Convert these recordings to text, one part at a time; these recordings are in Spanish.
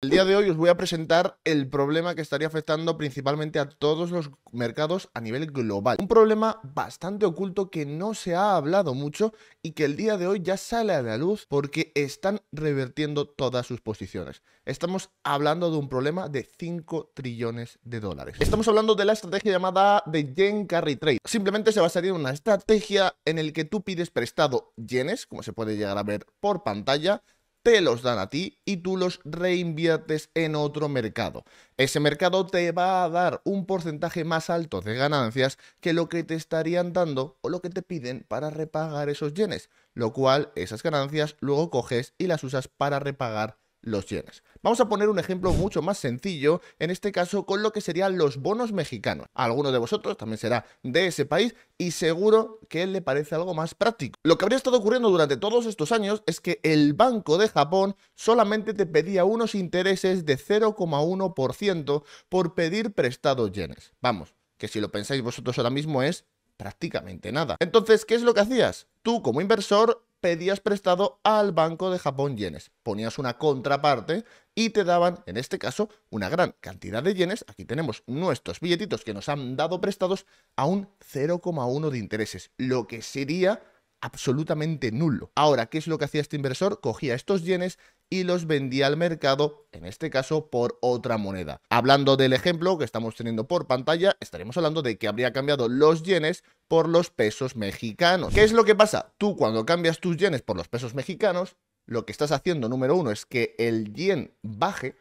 El día de hoy os voy a presentar el problema que estaría afectando principalmente a todos los mercados a nivel global. Un problema bastante oculto que no se ha hablado mucho y que el día de hoy ya sale a la luz porque están revertiendo todas sus posiciones. Estamos hablando de un problema de 5 trillones de dólares. Estamos hablando de la estrategia llamada de Yen Carry Trade. Simplemente se va a salir una estrategia en el que tú pides prestado yenes, como se puede llegar a ver por pantalla, te los dan a ti y tú los reinviertes en otro mercado. Ese mercado te va a dar un porcentaje más alto de ganancias que lo que te estarían dando o lo que te piden para repagar esos yenes, lo cual esas ganancias luego coges y las usas para repagar los yenes. Vamos a poner un ejemplo mucho más sencillo, en este caso con lo que serían los bonos mexicanos. alguno de vosotros también será de ese país y seguro que le parece algo más práctico. Lo que habría estado ocurriendo durante todos estos años es que el Banco de Japón solamente te pedía unos intereses de 0,1% por pedir prestados yenes. Vamos, que si lo pensáis vosotros ahora mismo es prácticamente nada. Entonces, ¿qué es lo que hacías? Tú como inversor pedías prestado al Banco de Japón yenes. Ponías una contraparte y te daban, en este caso, una gran cantidad de yenes. Aquí tenemos nuestros billetitos que nos han dado prestados a un 0,1 de intereses, lo que sería absolutamente nulo. Ahora, ¿qué es lo que hacía este inversor? Cogía estos yenes y los vendía al mercado, en este caso por otra moneda. Hablando del ejemplo que estamos teniendo por pantalla, estaremos hablando de que habría cambiado los yenes por los pesos mexicanos. ¿Qué es lo que pasa? Tú cuando cambias tus yenes por los pesos mexicanos, lo que estás haciendo, número uno, es que el yen baje.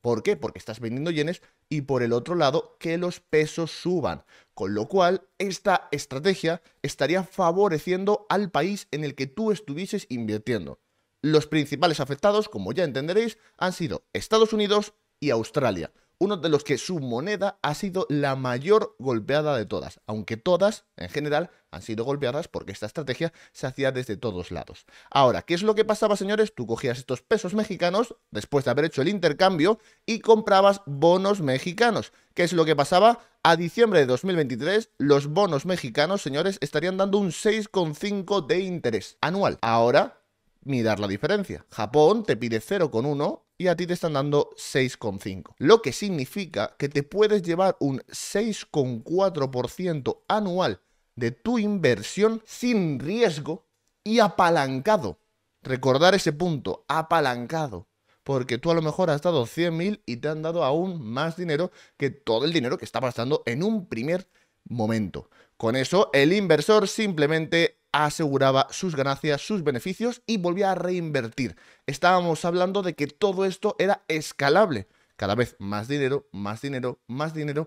¿Por qué? Porque estás vendiendo yenes y por el otro lado que los pesos suban, con lo cual esta estrategia estaría favoreciendo al país en el que tú estuvieses invirtiendo. Los principales afectados, como ya entenderéis, han sido Estados Unidos y Australia, uno de los que su moneda ha sido la mayor golpeada de todas, aunque todas, en general, han sido golpeadas porque esta estrategia se hacía desde todos lados. Ahora, ¿qué es lo que pasaba, señores? Tú cogías estos pesos mexicanos, después de haber hecho el intercambio, y comprabas bonos mexicanos. ¿Qué es lo que pasaba? A diciembre de 2023, los bonos mexicanos, señores, estarían dando un 6,5 de interés anual. Ahora, mirar la diferencia. Japón te pide 0,1 y a ti te están dando 6,5. Lo que significa que te puedes llevar un 6,4% anual de tu inversión sin riesgo y apalancado. Recordar ese punto, apalancado. Porque tú a lo mejor has dado 100.000 y te han dado aún más dinero que todo el dinero que estabas dando en un primer momento. Con eso, el inversor simplemente aseguraba sus ganancias, sus beneficios y volvía a reinvertir. Estábamos hablando de que todo esto era escalable. Cada vez más dinero, más dinero, más dinero,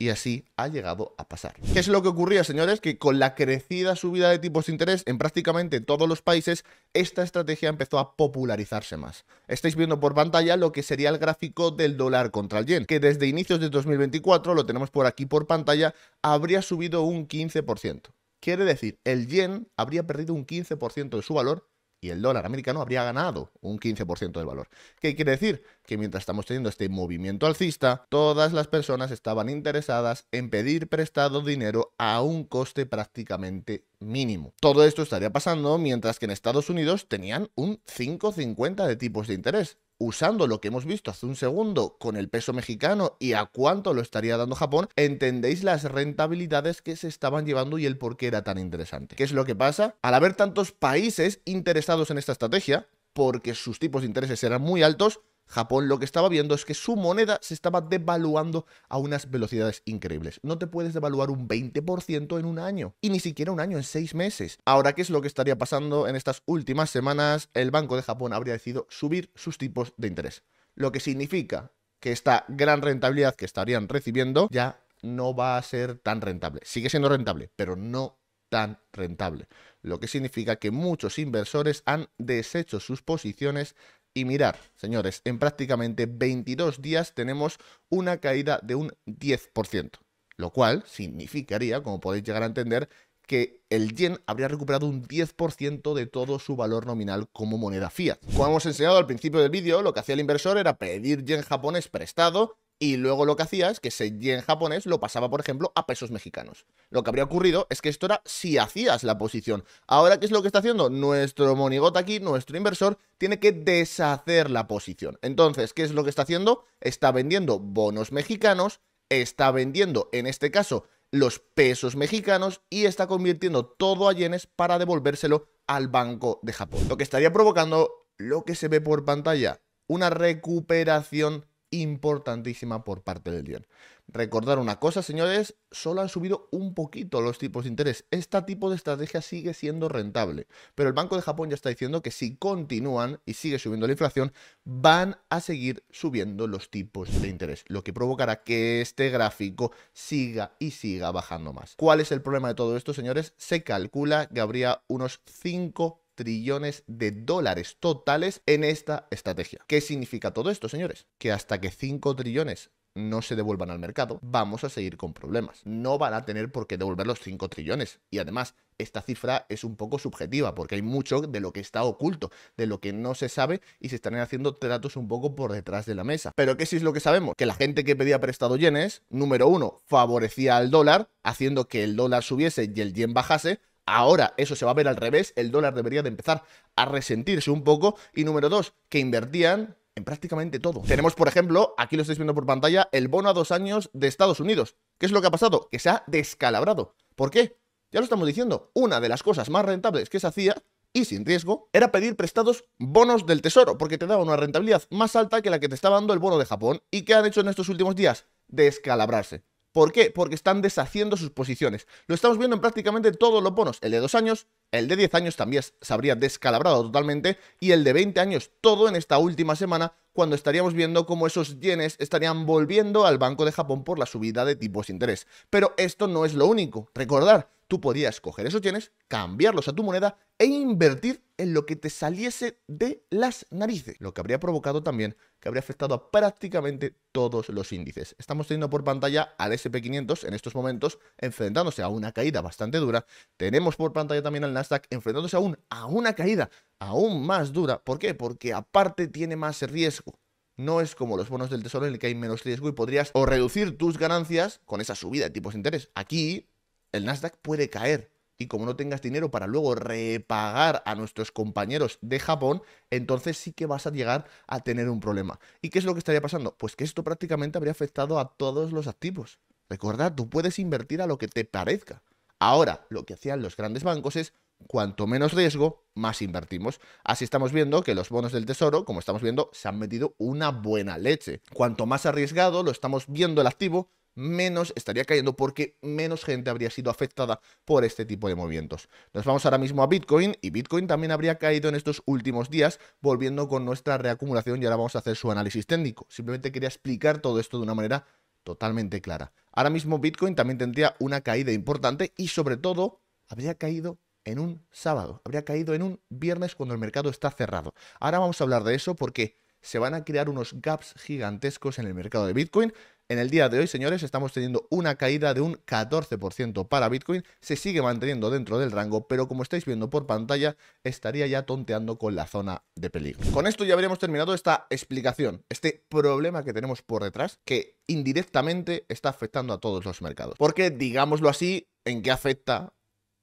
y así ha llegado a pasar. ¿Qué es lo que ocurría, señores? Que con la crecida subida de tipos de interés en prácticamente todos los países, esta estrategia empezó a popularizarse más. Estáis viendo por pantalla lo que sería el gráfico del dólar contra el yen, que desde inicios de 2024, lo tenemos por aquí por pantalla, habría subido un 15%. Quiere decir, el yen habría perdido un 15% de su valor y el dólar americano habría ganado un 15% del valor. ¿Qué quiere decir? Que mientras estamos teniendo este movimiento alcista, todas las personas estaban interesadas en pedir prestado dinero a un coste prácticamente mínimo. Todo esto estaría pasando mientras que en Estados Unidos tenían un 5,50 de tipos de interés usando lo que hemos visto hace un segundo con el peso mexicano y a cuánto lo estaría dando Japón, entendéis las rentabilidades que se estaban llevando y el por qué era tan interesante. ¿Qué es lo que pasa? Al haber tantos países interesados en esta estrategia, porque sus tipos de intereses eran muy altos, Japón lo que estaba viendo es que su moneda se estaba devaluando a unas velocidades increíbles. No te puedes devaluar un 20% en un año, y ni siquiera un año, en seis meses. Ahora, ¿qué es lo que estaría pasando en estas últimas semanas? El Banco de Japón habría decidido subir sus tipos de interés, lo que significa que esta gran rentabilidad que estarían recibiendo ya no va a ser tan rentable. Sigue siendo rentable, pero no tan rentable, lo que significa que muchos inversores han deshecho sus posiciones y mirar, señores, en prácticamente 22 días tenemos una caída de un 10%, lo cual significaría, como podéis llegar a entender, que el yen habría recuperado un 10% de todo su valor nominal como moneda fiat. Como hemos enseñado al principio del vídeo, lo que hacía el inversor era pedir yen japonés prestado y luego lo que hacía es que ese yen japonés lo pasaba, por ejemplo, a pesos mexicanos. Lo que habría ocurrido es que esto era si hacías la posición. Ahora, ¿qué es lo que está haciendo? Nuestro monigote aquí, nuestro inversor, tiene que deshacer la posición. Entonces, ¿qué es lo que está haciendo? Está vendiendo bonos mexicanos, está vendiendo, en este caso, los pesos mexicanos y está convirtiendo todo a yenes para devolvérselo al Banco de Japón. Lo que estaría provocando lo que se ve por pantalla, una recuperación importantísima por parte del yen. Recordar una cosa, señores, solo han subido un poquito los tipos de interés. Este tipo de estrategia sigue siendo rentable, pero el Banco de Japón ya está diciendo que si continúan y sigue subiendo la inflación, van a seguir subiendo los tipos de interés, lo que provocará que este gráfico siga y siga bajando más. ¿Cuál es el problema de todo esto, señores? Se calcula que habría unos 5 trillones de dólares totales en esta estrategia. ¿Qué significa todo esto, señores? Que hasta que 5 trillones no se devuelvan al mercado, vamos a seguir con problemas. No van a tener por qué devolver los 5 trillones. Y además, esta cifra es un poco subjetiva, porque hay mucho de lo que está oculto, de lo que no se sabe y se están haciendo tratos un poco por detrás de la mesa. Pero ¿qué sí es lo que sabemos? Que la gente que pedía prestado yenes, número uno, favorecía al dólar, haciendo que el dólar subiese y el yen bajase, Ahora eso se va a ver al revés, el dólar debería de empezar a resentirse un poco. Y número dos, que invertían en prácticamente todo. Tenemos, por ejemplo, aquí lo estáis viendo por pantalla, el bono a dos años de Estados Unidos. ¿Qué es lo que ha pasado? Que se ha descalabrado. ¿Por qué? Ya lo estamos diciendo, una de las cosas más rentables que se hacía y sin riesgo era pedir prestados bonos del tesoro, porque te daba una rentabilidad más alta que la que te estaba dando el bono de Japón. ¿Y qué han hecho en estos últimos días? Descalabrarse. ¿Por qué? Porque están deshaciendo sus posiciones. Lo estamos viendo en prácticamente todos los bonos. El de 2 años, el de 10 años también se habría descalabrado totalmente y el de 20 años, todo en esta última semana, cuando estaríamos viendo cómo esos yenes estarían volviendo al Banco de Japón por la subida de tipos de interés. Pero esto no es lo único. Recordar tú podías coger esos yenes, cambiarlos a tu moneda e invertir en lo que te saliese de las narices, lo que habría provocado también que habría afectado a prácticamente todos los índices. Estamos teniendo por pantalla al SP500 en estos momentos enfrentándose a una caída bastante dura. Tenemos por pantalla también al Nasdaq enfrentándose aún a una caída aún más dura. ¿Por qué? Porque aparte tiene más riesgo no es como los bonos del tesoro en el que hay menos riesgo y podrías o reducir tus ganancias con esa subida de tipos de interés. Aquí el Nasdaq puede caer. Y como no tengas dinero para luego repagar a nuestros compañeros de Japón, entonces sí que vas a llegar a tener un problema. ¿Y qué es lo que estaría pasando? Pues que esto prácticamente habría afectado a todos los activos. Recordad, tú puedes invertir a lo que te parezca. Ahora, lo que hacían los grandes bancos es cuanto menos riesgo, más invertimos. Así estamos viendo que los bonos del tesoro, como estamos viendo, se han metido una buena leche. Cuanto más arriesgado lo estamos viendo el activo, menos estaría cayendo porque menos gente habría sido afectada por este tipo de movimientos. Nos vamos ahora mismo a Bitcoin y Bitcoin también habría caído en estos últimos días volviendo con nuestra reacumulación y ahora vamos a hacer su análisis técnico. Simplemente quería explicar todo esto de una manera totalmente clara. Ahora mismo Bitcoin también tendría una caída importante y sobre todo habría caído en un sábado, habría caído en un viernes cuando el mercado está cerrado. Ahora vamos a hablar de eso porque se van a crear unos gaps gigantescos en el mercado de Bitcoin en el día de hoy, señores, estamos teniendo una caída de un 14% para Bitcoin. Se sigue manteniendo dentro del rango, pero como estáis viendo por pantalla, estaría ya tonteando con la zona de peligro. Con esto ya habríamos terminado esta explicación, este problema que tenemos por detrás, que indirectamente está afectando a todos los mercados. Porque, digámoslo así, ¿en qué afecta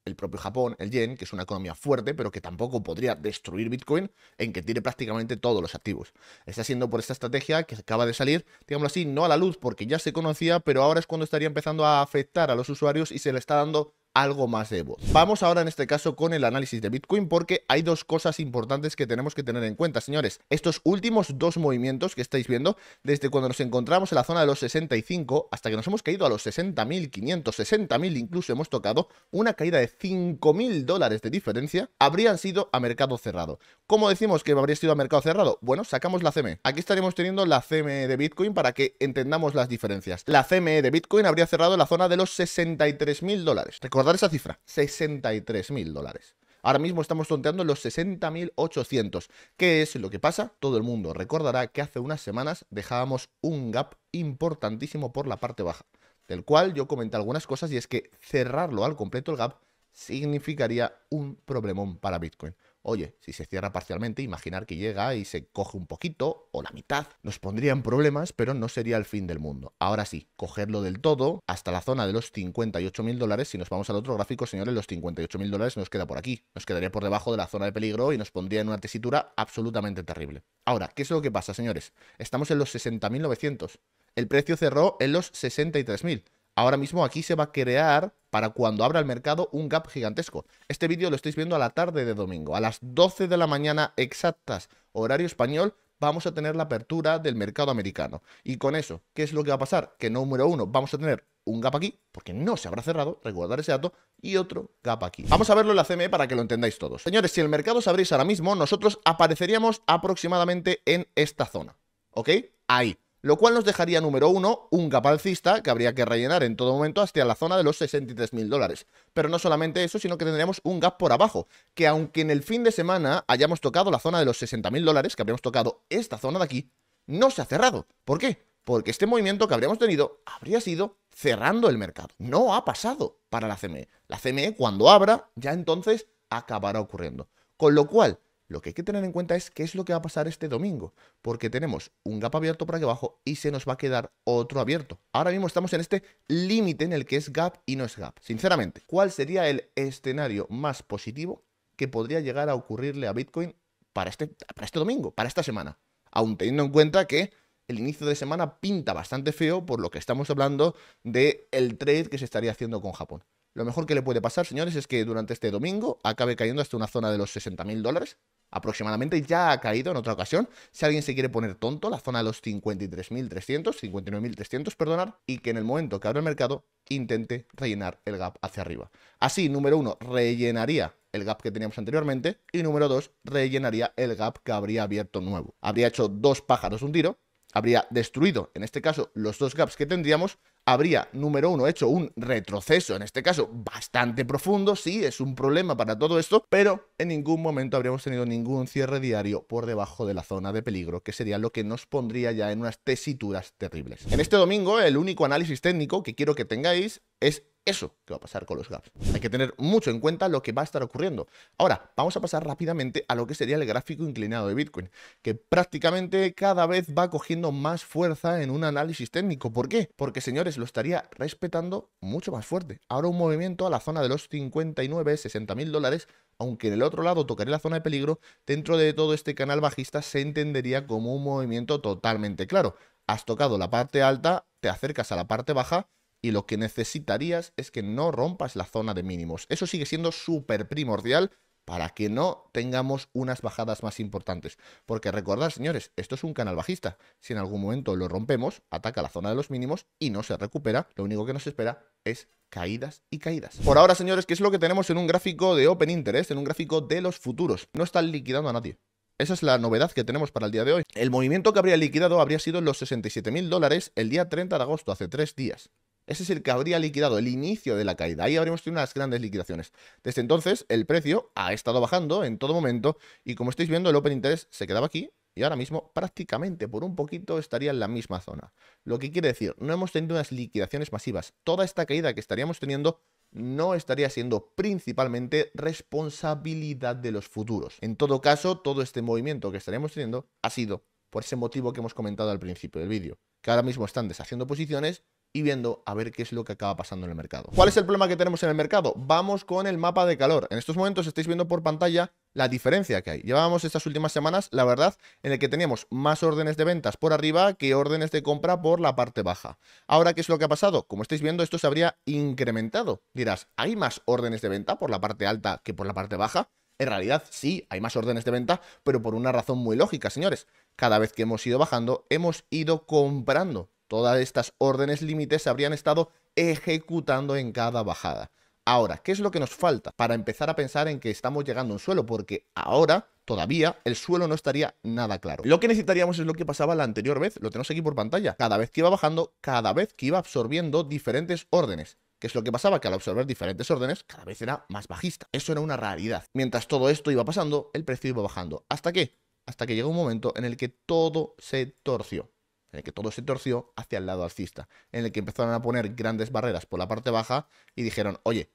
el propio Japón, el yen, que es una economía fuerte, pero que tampoco podría destruir Bitcoin en que tiene prácticamente todos los activos. Está siendo por esta estrategia que acaba de salir, digamos así, no a la luz porque ya se conocía, pero ahora es cuando estaría empezando a afectar a los usuarios y se le está dando algo más de voz. Vamos ahora en este caso con el análisis de Bitcoin porque hay dos cosas importantes que tenemos que tener en cuenta, señores. Estos últimos dos movimientos que estáis viendo, desde cuando nos encontramos en la zona de los 65 hasta que nos hemos caído a los 60.500, 60.000 incluso hemos tocado, una caída de 5.000 dólares de diferencia, habrían sido a mercado cerrado. ¿Cómo decimos que habría sido a mercado cerrado? Bueno, sacamos la CME. Aquí estaremos teniendo la CME de Bitcoin para que entendamos las diferencias. La CME de Bitcoin habría cerrado la zona de los 63.000 dólares. Recordar esa cifra, 63.000 dólares. Ahora mismo estamos tonteando los 60.800. ¿Qué es lo que pasa? Todo el mundo recordará que hace unas semanas dejábamos un gap importantísimo por la parte baja, del cual yo comenté algunas cosas y es que cerrarlo al completo el gap significaría un problemón para Bitcoin. Oye, si se cierra parcialmente, imaginar que llega y se coge un poquito o la mitad. Nos pondrían problemas, pero no sería el fin del mundo. Ahora sí, cogerlo del todo hasta la zona de los 58.000 dólares. Si nos vamos al otro gráfico, señores, los 58.000 dólares nos queda por aquí. Nos quedaría por debajo de la zona de peligro y nos pondría en una tesitura absolutamente terrible. Ahora, ¿qué es lo que pasa, señores? Estamos en los 60.900. El precio cerró en los 63.000. Ahora mismo aquí se va a crear para cuando abra el mercado un gap gigantesco. Este vídeo lo estáis viendo a la tarde de domingo, a las 12 de la mañana exactas, horario español, vamos a tener la apertura del mercado americano. Y con eso, ¿qué es lo que va a pasar? Que número uno, vamos a tener un gap aquí, porque no se habrá cerrado, recordar ese dato, y otro gap aquí. Vamos a verlo en la CME para que lo entendáis todos. Señores, si el mercado se abrís ahora mismo, nosotros apareceríamos aproximadamente en esta zona, ¿ok? Ahí lo cual nos dejaría número uno un gap alcista que habría que rellenar en todo momento hasta la zona de los 63.000 dólares. Pero no solamente eso, sino que tendríamos un gap por abajo, que aunque en el fin de semana hayamos tocado la zona de los 60.000 dólares, que habríamos tocado esta zona de aquí, no se ha cerrado. ¿Por qué? Porque este movimiento que habríamos tenido habría sido cerrando el mercado. No ha pasado para la CME. La CME cuando abra, ya entonces acabará ocurriendo. Con lo cual, lo que hay que tener en cuenta es qué es lo que va a pasar este domingo, porque tenemos un gap abierto para aquí abajo y se nos va a quedar otro abierto. Ahora mismo estamos en este límite en el que es gap y no es gap. Sinceramente, ¿cuál sería el escenario más positivo que podría llegar a ocurrirle a Bitcoin para este, para este domingo, para esta semana? Aún teniendo en cuenta que el inicio de semana pinta bastante feo por lo que estamos hablando del el trade que se estaría haciendo con Japón. Lo mejor que le puede pasar, señores, es que durante este domingo acabe cayendo hasta una zona de los 60.000 dólares. Aproximadamente ya ha caído en otra ocasión. Si alguien se quiere poner tonto, la zona de los 53.300, 59.300, perdonad, y que en el momento que abra el mercado intente rellenar el gap hacia arriba. Así, número uno, rellenaría el gap que teníamos anteriormente y número dos, rellenaría el gap que habría abierto nuevo. Habría hecho dos pájaros un tiro, habría destruido, en este caso, los dos gaps que tendríamos, habría, número uno, hecho un retroceso, en este caso bastante profundo, sí, es un problema para todo esto, pero en ningún momento habríamos tenido ningún cierre diario por debajo de la zona de peligro, que sería lo que nos pondría ya en unas tesituras terribles. En este domingo, el único análisis técnico que quiero que tengáis es eso que va a pasar con los gaps. Hay que tener mucho en cuenta lo que va a estar ocurriendo. Ahora, vamos a pasar rápidamente a lo que sería el gráfico inclinado de Bitcoin, que prácticamente cada vez va cogiendo más fuerza en un análisis técnico. ¿Por qué? Porque, señores, lo estaría respetando mucho más fuerte. Ahora un movimiento a la zona de los 59, 60 mil dólares, aunque en el otro lado tocaré la zona de peligro, dentro de todo este canal bajista se entendería como un movimiento totalmente claro. Has tocado la parte alta, te acercas a la parte baja, y lo que necesitarías es que no rompas la zona de mínimos. Eso sigue siendo súper primordial para que no tengamos unas bajadas más importantes. Porque recordad, señores, esto es un canal bajista. Si en algún momento lo rompemos, ataca la zona de los mínimos y no se recupera, lo único que nos espera es caídas y caídas. Por ahora, señores, ¿qué es lo que tenemos en un gráfico de Open Interest, en un gráfico de los futuros? No están liquidando a nadie. Esa es la novedad que tenemos para el día de hoy. El movimiento que habría liquidado habría sido los 67.000 dólares el día 30 de agosto, hace tres días. Ese es el que habría liquidado el inicio de la caída. Ahí habríamos tenido unas grandes liquidaciones. Desde entonces, el precio ha estado bajando en todo momento y como estáis viendo, el Open Interest se quedaba aquí y ahora mismo prácticamente por un poquito estaría en la misma zona. Lo que quiere decir, no hemos tenido unas liquidaciones masivas. Toda esta caída que estaríamos teniendo no estaría siendo principalmente responsabilidad de los futuros. En todo caso, todo este movimiento que estaríamos teniendo ha sido por ese motivo que hemos comentado al principio del vídeo, que ahora mismo están deshaciendo posiciones y viendo a ver qué es lo que acaba pasando en el mercado. ¿Cuál es el problema que tenemos en el mercado? Vamos con el mapa de calor. En estos momentos estáis viendo por pantalla la diferencia que hay. Llevábamos estas últimas semanas, la verdad, en el que teníamos más órdenes de ventas por arriba que órdenes de compra por la parte baja. Ahora, ¿qué es lo que ha pasado? Como estáis viendo, esto se habría incrementado. Dirás, ¿hay más órdenes de venta por la parte alta que por la parte baja? En realidad, sí, hay más órdenes de venta, pero por una razón muy lógica, señores. Cada vez que hemos ido bajando, hemos ido comprando Todas estas órdenes límites se habrían estado ejecutando en cada bajada. Ahora, ¿qué es lo que nos falta para empezar a pensar en que estamos llegando a un suelo? Porque ahora, todavía, el suelo no estaría nada claro. Lo que necesitaríamos es lo que pasaba la anterior vez, lo tenemos aquí por pantalla. Cada vez que iba bajando, cada vez que iba absorbiendo diferentes órdenes. ¿Qué es lo que pasaba? Que al absorber diferentes órdenes, cada vez era más bajista. Eso era una realidad. Mientras todo esto iba pasando, el precio iba bajando. ¿Hasta qué? Hasta que llegó un momento en el que todo se torció en el que todo se torció hacia el lado alcista, en el que empezaron a poner grandes barreras por la parte baja y dijeron, oye,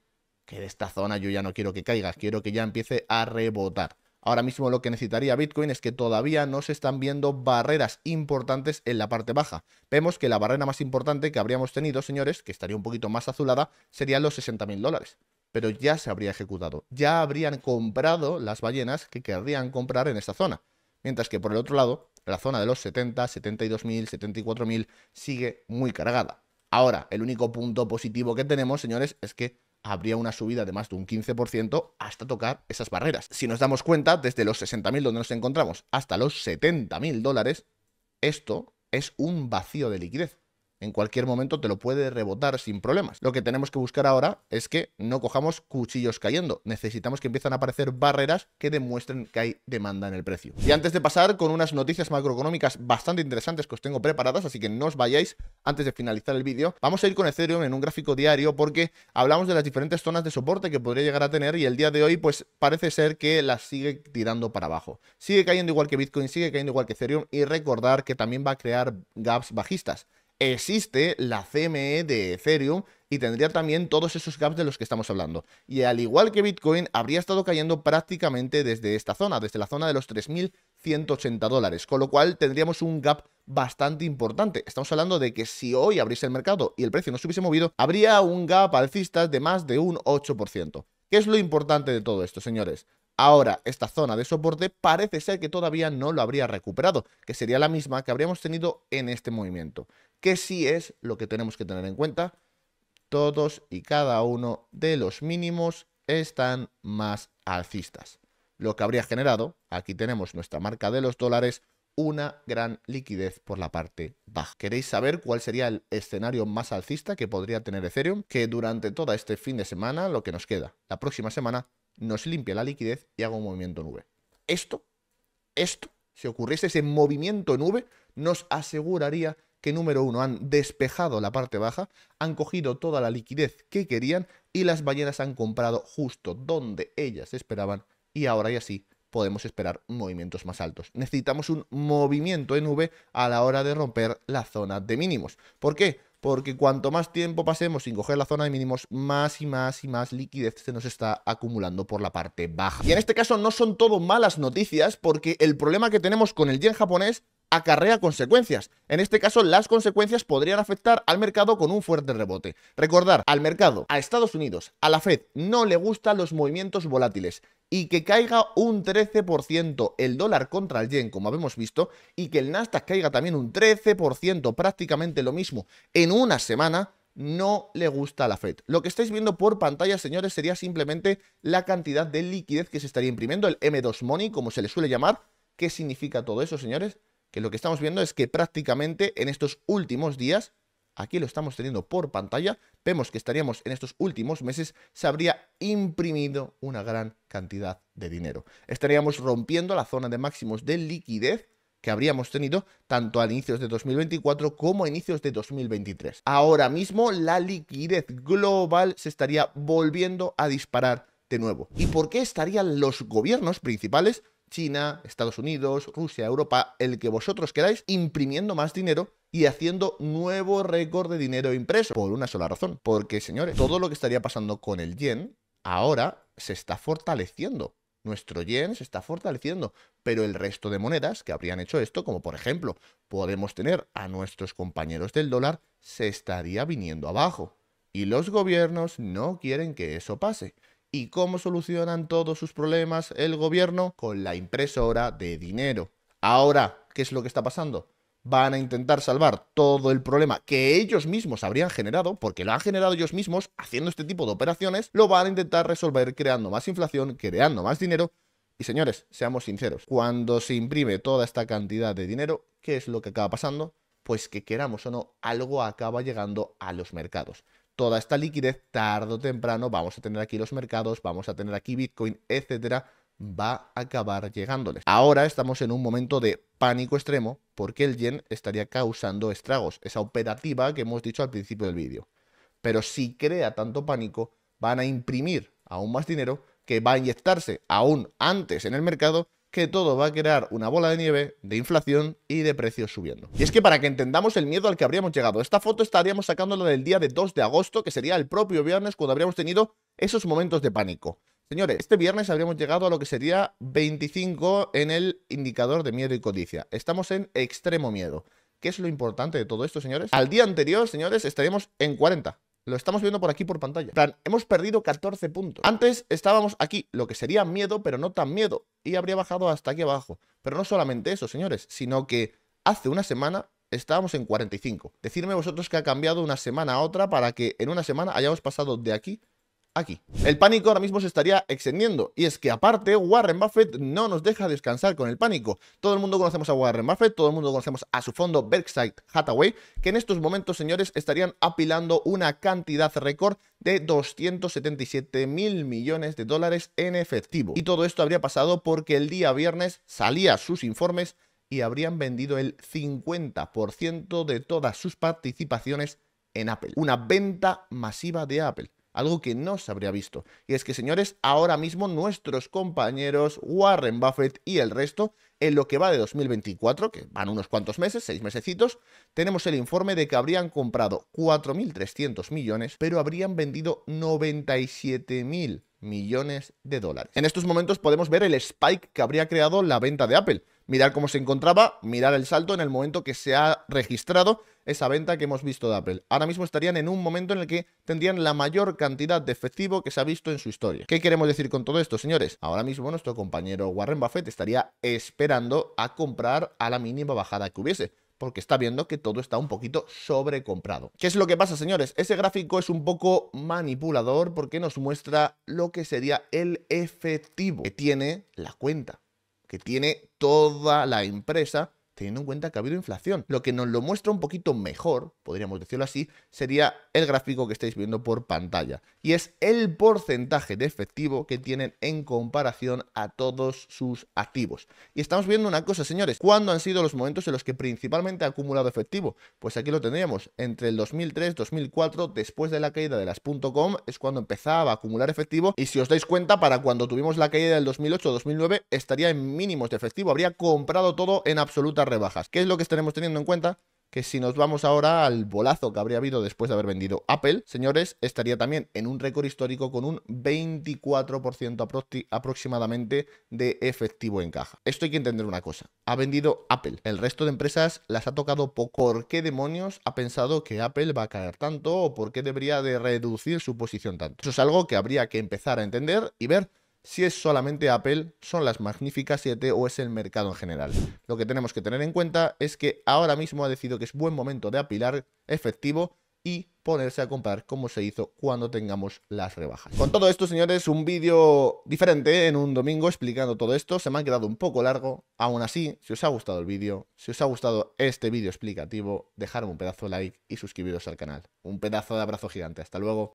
que de esta zona yo ya no quiero que caiga, quiero que ya empiece a rebotar. Ahora mismo lo que necesitaría Bitcoin es que todavía no se están viendo barreras importantes en la parte baja. Vemos que la barrera más importante que habríamos tenido, señores, que estaría un poquito más azulada, serían los 60 mil dólares. Pero ya se habría ejecutado, ya habrían comprado las ballenas que querrían comprar en esta zona mientras que por el otro lado, la zona de los 70, 72.000, 74.000 sigue muy cargada. Ahora, el único punto positivo que tenemos, señores, es que habría una subida de más de un 15% hasta tocar esas barreras. Si nos damos cuenta, desde los 60.000 donde nos encontramos hasta los 70.000 dólares, esto es un vacío de liquidez en cualquier momento te lo puede rebotar sin problemas. Lo que tenemos que buscar ahora es que no cojamos cuchillos cayendo. Necesitamos que empiezan a aparecer barreras que demuestren que hay demanda en el precio. Y antes de pasar con unas noticias macroeconómicas bastante interesantes que os tengo preparadas, así que no os vayáis antes de finalizar el vídeo, vamos a ir con Ethereum en un gráfico diario porque hablamos de las diferentes zonas de soporte que podría llegar a tener y el día de hoy pues parece ser que las sigue tirando para abajo. Sigue cayendo igual que Bitcoin, sigue cayendo igual que Ethereum y recordar que también va a crear gaps bajistas existe la CME de Ethereum y tendría también todos esos gaps de los que estamos hablando. Y al igual que Bitcoin, habría estado cayendo prácticamente desde esta zona, desde la zona de los 3.180 dólares, con lo cual tendríamos un gap bastante importante. Estamos hablando de que si hoy abriese el mercado y el precio no se hubiese movido, habría un gap alcista de más de un 8%. ¿Qué es lo importante de todo esto, señores? Ahora, esta zona de soporte parece ser que todavía no lo habría recuperado, que sería la misma que habríamos tenido en este movimiento, que sí es lo que tenemos que tener en cuenta. Todos y cada uno de los mínimos están más alcistas, lo que habría generado, aquí tenemos nuestra marca de los dólares, una gran liquidez por la parte baja. ¿Queréis saber cuál sería el escenario más alcista que podría tener Ethereum? Que durante todo este fin de semana, lo que nos queda, la próxima semana nos limpia la liquidez y haga un movimiento nube. Esto, esto, si ocurriese ese movimiento nube, nos aseguraría que número uno, han despejado la parte baja, han cogido toda la liquidez que querían y las ballenas han comprado justo donde ellas esperaban y ahora y así podemos esperar movimientos más altos. Necesitamos un movimiento en V a la hora de romper la zona de mínimos. ¿Por qué? porque cuanto más tiempo pasemos sin coger la zona de mínimos, más y más y más liquidez se nos está acumulando por la parte baja. Y en este caso no son todo malas noticias, porque el problema que tenemos con el yen japonés acarrea consecuencias. En este caso, las consecuencias podrían afectar al mercado con un fuerte rebote. Recordar, al mercado, a Estados Unidos, a la Fed, no le gustan los movimientos volátiles y que caiga un 13% el dólar contra el yen, como habemos visto, y que el Nasdaq caiga también un 13%, prácticamente lo mismo, en una semana, no le gusta a la Fed. Lo que estáis viendo por pantalla, señores, sería simplemente la cantidad de liquidez que se estaría imprimiendo, el M2 Money, como se le suele llamar. ¿Qué significa todo eso, señores? Que lo que estamos viendo es que prácticamente en estos últimos días aquí lo estamos teniendo por pantalla, vemos que estaríamos en estos últimos meses, se habría imprimido una gran cantidad de dinero. Estaríamos rompiendo la zona de máximos de liquidez que habríamos tenido tanto a inicios de 2024 como a inicios de 2023. Ahora mismo la liquidez global se estaría volviendo a disparar de nuevo. ¿Y por qué estarían los gobiernos principales China, Estados Unidos, Rusia, Europa, el que vosotros queráis, imprimiendo más dinero y haciendo nuevo récord de dinero impreso. Por una sola razón. Porque, señores, todo lo que estaría pasando con el yen ahora se está fortaleciendo. Nuestro yen se está fortaleciendo, pero el resto de monedas que habrían hecho esto, como por ejemplo podemos tener a nuestros compañeros del dólar, se estaría viniendo abajo. Y los gobiernos no quieren que eso pase. ¿Y cómo solucionan todos sus problemas el gobierno? Con la impresora de dinero. Ahora, ¿qué es lo que está pasando? van a intentar salvar todo el problema que ellos mismos habrían generado, porque lo han generado ellos mismos haciendo este tipo de operaciones, lo van a intentar resolver creando más inflación, creando más dinero. Y señores, seamos sinceros, cuando se imprime toda esta cantidad de dinero, ¿qué es lo que acaba pasando? Pues que queramos o no, algo acaba llegando a los mercados. Toda esta liquidez, tarde o temprano, vamos a tener aquí los mercados, vamos a tener aquí Bitcoin, etcétera, va a acabar llegándoles. Ahora estamos en un momento de pánico extremo porque el yen estaría causando estragos, esa operativa que hemos dicho al principio del vídeo. Pero si crea tanto pánico, van a imprimir aún más dinero que va a inyectarse aún antes en el mercado que todo va a crear una bola de nieve de inflación y de precios subiendo. Y es que para que entendamos el miedo al que habríamos llegado, esta foto estaríamos sacándola del día de 2 de agosto, que sería el propio viernes cuando habríamos tenido esos momentos de pánico. Señores, este viernes habríamos llegado a lo que sería 25 en el indicador de miedo y codicia. Estamos en extremo miedo. ¿Qué es lo importante de todo esto, señores? Al día anterior, señores, estaríamos en 40. Lo estamos viendo por aquí por pantalla. Plan, hemos perdido 14 puntos. Antes estábamos aquí, lo que sería miedo, pero no tan miedo. Y habría bajado hasta aquí abajo. Pero no solamente eso, señores, sino que hace una semana estábamos en 45. Decidme vosotros que ha cambiado una semana a otra para que en una semana hayamos pasado de aquí aquí. El pánico ahora mismo se estaría extendiendo y es que aparte Warren Buffett no nos deja descansar con el pánico. Todo el mundo conocemos a Warren Buffett, todo el mundo conocemos a su fondo Berkshire Hathaway, que en estos momentos, señores, estarían apilando una cantidad récord de 277 mil millones de dólares en efectivo. Y todo esto habría pasado porque el día viernes salía sus informes y habrían vendido el 50% de todas sus participaciones en Apple. Una venta masiva de Apple algo que no se habría visto. Y es que, señores, ahora mismo nuestros compañeros Warren Buffett y el resto, en lo que va de 2024, que van unos cuantos meses, seis mesecitos, tenemos el informe de que habrían comprado 4.300 millones, pero habrían vendido 97.000 millones de dólares. En estos momentos podemos ver el spike que habría creado la venta de Apple mirar cómo se encontraba, mirar el salto en el momento que se ha registrado esa venta que hemos visto de Apple. Ahora mismo estarían en un momento en el que tendrían la mayor cantidad de efectivo que se ha visto en su historia. ¿Qué queremos decir con todo esto, señores? Ahora mismo nuestro compañero Warren Buffett estaría esperando a comprar a la mínima bajada que hubiese porque está viendo que todo está un poquito sobrecomprado. ¿Qué es lo que pasa, señores? Ese gráfico es un poco manipulador porque nos muestra lo que sería el efectivo que tiene la cuenta que tiene toda la empresa teniendo en cuenta que ha habido inflación. Lo que nos lo muestra un poquito mejor, podríamos decirlo así, sería el gráfico que estáis viendo por pantalla. Y es el porcentaje de efectivo que tienen en comparación a todos sus activos. Y estamos viendo una cosa, señores. ¿Cuándo han sido los momentos en los que principalmente ha acumulado efectivo? Pues aquí lo tendríamos. Entre el 2003, 2004, después de la caída de las .com, es cuando empezaba a acumular efectivo. Y si os dais cuenta, para cuando tuvimos la caída del 2008-2009, estaría en mínimos de efectivo. Habría comprado todo en absoluta rebajas. ¿Qué es lo que estaremos teniendo en cuenta? que si nos vamos ahora al bolazo que habría habido después de haber vendido Apple, señores, estaría también en un récord histórico con un 24% aproximadamente de efectivo en caja. Esto hay que entender una cosa, ha vendido Apple, el resto de empresas las ha tocado poco. ¿Por qué demonios ha pensado que Apple va a caer tanto o por qué debería de reducir su posición tanto? Eso es algo que habría que empezar a entender y ver si es solamente Apple, son las magníficas 7 o es el mercado en general. Lo que tenemos que tener en cuenta es que ahora mismo ha decidido que es buen momento de apilar efectivo y ponerse a comprar como se hizo cuando tengamos las rebajas. Con todo esto, señores, un vídeo diferente en un domingo explicando todo esto. Se me ha quedado un poco largo. Aún así, si os ha gustado el vídeo, si os ha gustado este vídeo explicativo, dejadme un pedazo de like y suscribiros al canal. Un pedazo de abrazo gigante. Hasta luego.